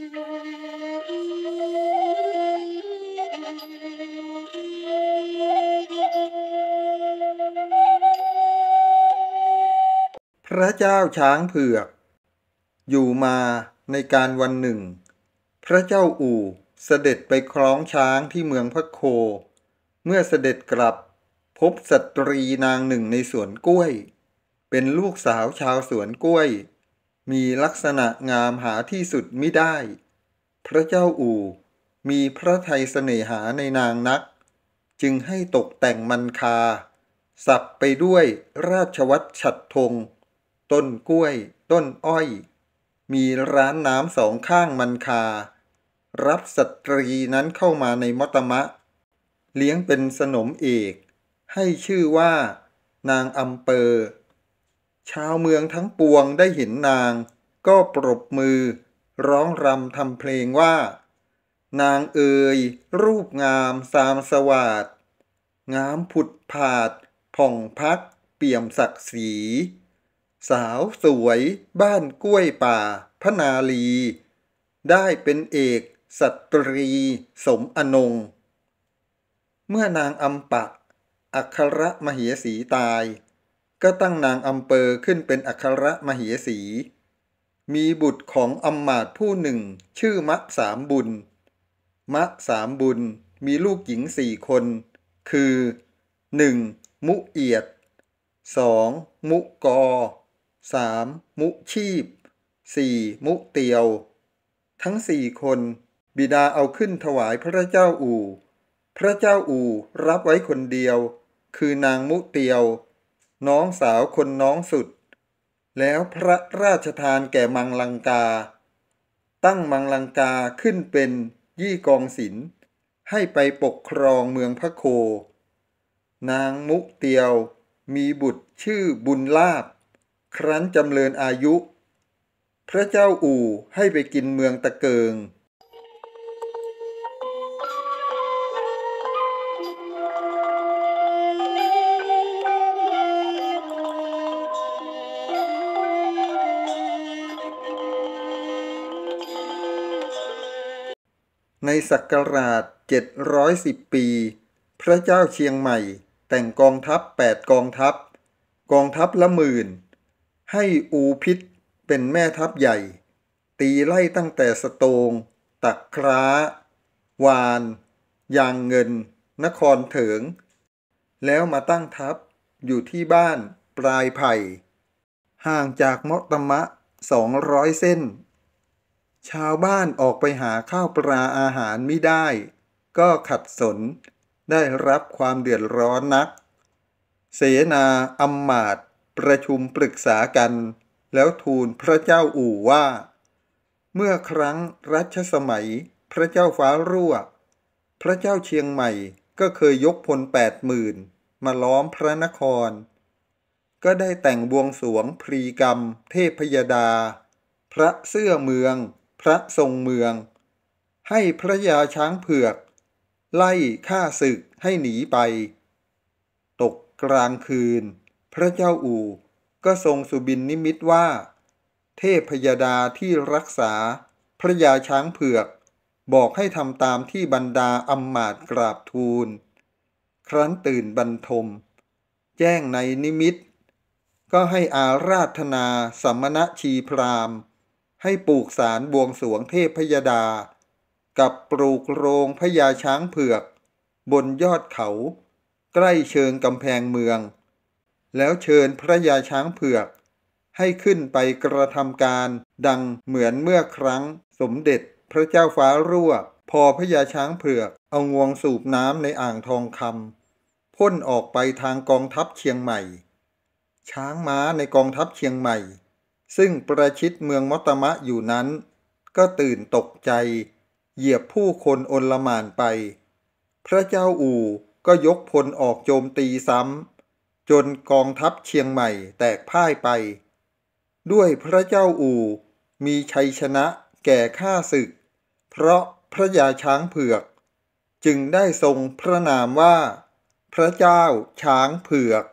พระเจ้าช้างเผือก อยู่มาในการวันหนึ่ง พระเจ้าอู่เสด็จไปคล้องช้างที่เมืองพระโค เมื่อเสด็จกลับพบสตรีนางหนึ่งในสวนกล้วย เป็นลูกสาวชาวสวนกล้วยมีลักษณะงามหาที่สุดไม่ได้ พระเจ้าอู่มีพระไทยเสน่หาในนางนัก จึงให้ตกแต่งมันคา สับไปด้วยราชวัตรฉัดทงต้นกล้วยต้นอ้อย มีร้านน้ำสองข้างมันคา รับสตรีนั้นเข้ามาในมตมะ เลี้ยงเป็นสนมเอก ให้ชื่อว่านางอัมเปอร์ชาวเมืองทั้งปวงได้เห็นนาง ก็ปรบมือ ร้องรำทำเพลงว่า นางเอย รูปงามสามสวาด งามผุดผาด ผ่องพัก เปี่ยมศักดิ์ศรีสาวสวยบ้านกล้วยป่า พนาลี ได้เป็นเอกสตรี สมอนง เมื่อนางอัมปะ อัครมเหสีตายก็ตั้งนางอัมเปอร์ขึ้นเป็นอัครมเหสี มีบุตรของอัมมาตผู้หนึ่งชื่อมะสามบุญ มะสามบุญมีลูกหญิงสี่คน คือ 1. มุเอียด 2. มุกอ 3. มุชีพ 4. มุเตียว ทั้งสี่คนบิดาเอาขึ้นถวายพระเจ้าอู่ พระเจ้าอู่รับไว้คนเดียว คือนางมุเตียวน้องสาวคนน้องสุด แล้วพระราชทานแก่มังลังกา ตั้งมังลังกาขึ้นเป็นยี่กองศิลให้ไปปกครองเมืองพระโค นางมุเตียวมีบุตรชื่อบุญลาบ ครั้นจำเริญอายุ พระเจ้าอู่ให้ไปกินเมืองตะเกิงในศักราช 710 ปี พระเจ้าเชียงใหม่ แต่งกองทัพ 8 กองทัพ กองทัพละหมื่น ให้อูพิษเป็นแม่ทัพใหญ่ ตีไล่ตั้งแต่สตง ตักคร้า วาน ยางเงิน นครเถิง แล้วมาตั้งทัพ อยู่ที่บ้านปลายไผ่ ห่างจากมตมะ 200 เส้นชาวบ้านออกไปหาข้าวปลาอาหารไม่ได้ ก็ขัดสนได้รับความเดือดร้อนนัก เสนาอำมมาตประชุมปรึกษากัน แล้วทูลพระเจ้าอู่ว่า เมื่อครั้งรัชสมัยพระเจ้าฟ้ารั่วพระเจ้าเชียงใหม่ก็เคยยกพลแปดหมื่นมาล้อมพระนคร ก็ได้แต่งบวงสวงพรีกรรมเทพยดา พระเสื้อเมืองพระทรงเมือง ให้พระยาช้างเผือก ไล่ฆ่าศึกให้หนีไป ตกกลางคืน พระเจ้าอู่ก็ทรงสุบินนิมิตว่า เทพพยาดาที่รักษา พระยาช้างเผือก บอกให้ทำตามที่บรรดาอำมาตกราบทูล ครั้นตื่นบรรทม แจ้งในนิมิต ก็ให้อาราธนาสัมมณชีพราหมณให้ปลูกสารบวงสวงเทพพยดา กับปลูกโรงพญาช้างเผือก บนยอดเขา ใกล้เชิงกำแพงเมือง แล้วเชิญพระยาช้างเผือกให้ขึ้นไปกระทำการดังเหมือนเมื่อครั้งสมเด็จพระเจ้าฟ้ารั่วพอพญาช้างเผือก เอางวงสูบน้ำในอ่างทองคำพ่นออกไปทางกองทัพเชียงใหม่ ช้างม้าในกองทัพเชียงใหม่ซึ่งประชิดเมืองมอตมะอยู่นั้น ก็ตื่นตกใจ เหยียบผู้คนอนละมานไป พระเจ้าอู่ก็ยกพลออกโจมตีซ้ำจนกองทัพเชียงใหม่แตกพ่ายไป ด้วยพระเจ้าอู่มีชัยชนะแก่ข้าศึก เพราะพระยาช้างเผือก จึงได้ทรงพระนามว่า พระเจ้าช้างเผือก